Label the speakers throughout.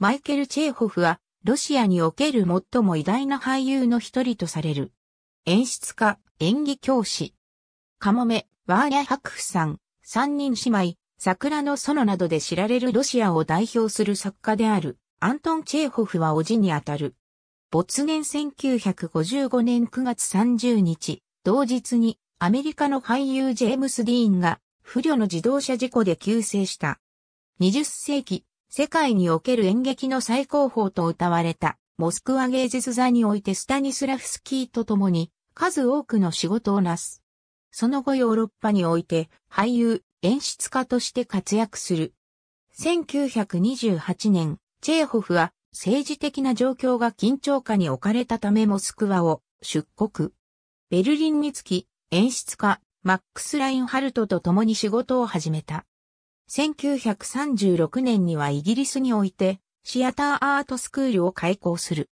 Speaker 1: マイケル・チェーホフは、ロシアにおける最も偉大な俳優の一人とされる。演出家、演技教師。カモメ、ワーニャ・ハクフさん、三人姉妹、桜の園などで知られるロシアを代表する作家である、アントン・チェーホフはおじにあたる。没年1955年9月30日、同日にアメリカの俳優ジェームス・ディーンが不慮の自動車事故で急逝した。20世紀、世界における演劇の最高峰と歌われた、モスクワ芸術座においてスタニスラフスキーと共に、数多くの仕事をなす。その後ヨーロッパにおいて、俳優、演出家として活躍する。1928年、チェーホフは政治的な状況が緊張下に置かれたためモスクワを出国。ベルリンにつき演出家マックス・ラインハルトと共に仕事を始めた。1936年にはイギリスにおいてシアターアートスクールを開校する。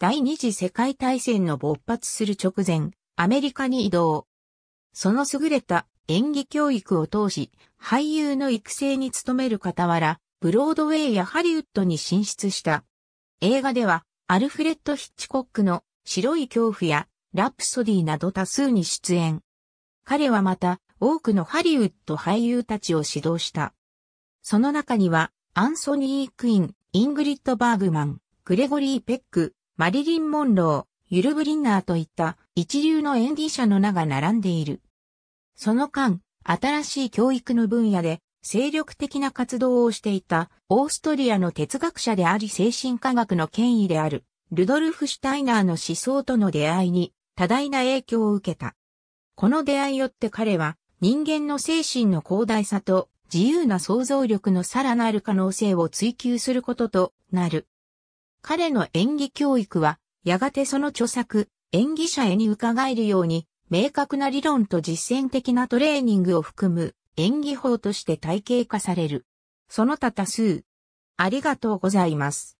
Speaker 1: 第二次世界大戦の勃発する直前、アメリカに移動。その優れた演技教育を通し、俳優の育成に努める傍ら、ブロードウェイやハリウッドに進出した。映画では、アルフレッド・ヒッチコックの白い恐怖やラプソディなど多数に出演。彼はまた、多くのハリウッド俳優たちを指導した。その中には、アンソニー・クイン、イングリッド・バーグマン、グレゴリー・ペック、マリリン・モンロー、ユル・ブリンナーといった一流の演技者の名が並んでいる。その間、新しい教育の分野で精力的な活動をしていたオーストリアの哲学者であり精神科学の権威であるルドルフ・シュタイナーの思想との出会いに多大な影響を受けた。この出会いよって彼は人間の精神の広大さと自由な想像力のさらなる可能性を追求することとなる。彼の演技教育は、やがてその著作、演技者へに伺えるように、明確な理論と実践的なトレーニングを含む演技法として体系化される。その他多数。ありがとうございます。